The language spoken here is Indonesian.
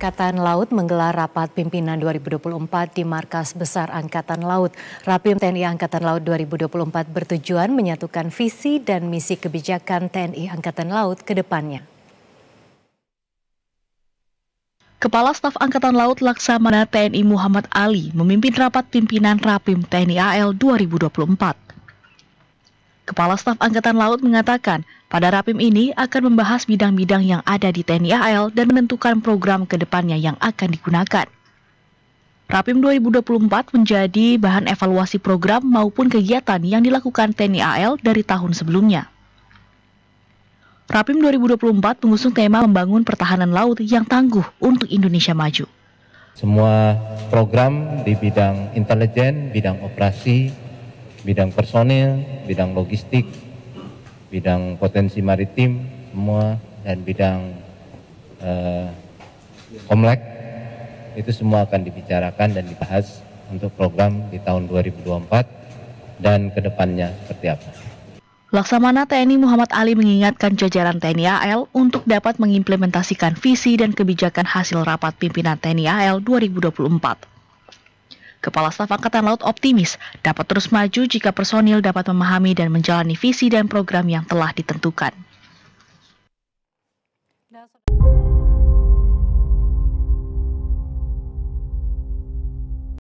Angkatan Laut menggelar rapat pimpinan 2024 di Markas Besar Angkatan Laut. Rapim TNI Angkatan Laut 2024 bertujuan menyatukan visi dan misi kebijakan TNI Angkatan Laut ke depannya. Kepala Staf Angkatan Laut Laksamana TNI Muhammad Ali memimpin rapat pimpinan Rapim TNI AL 2024. Kepala Staf Angkatan Laut mengatakan, pada rapim ini akan membahas bidang-bidang yang ada di TNI AL dan menentukan program ke depannya yang akan digunakan. Rapim 2024 menjadi bahan evaluasi program maupun kegiatan yang dilakukan TNI AL dari tahun sebelumnya. Rapim 2024 mengusung tema membangun pertahanan laut yang tangguh untuk Indonesia maju. Semua program di bidang intelijen, bidang operasi, bidang personil, bidang logistik, bidang potensi maritim semua dan bidang eh, komlek itu semua akan dibicarakan dan dibahas untuk program di tahun 2024 dan kedepannya seperti apa. Laksamana TNI Muhammad Ali mengingatkan jajaran TNI AL untuk dapat mengimplementasikan visi dan kebijakan hasil rapat pimpinan TNI AL 2024. Kepala Staf Angkatan Laut optimis dapat terus maju jika personil dapat memahami dan menjalani visi dan program yang telah ditentukan.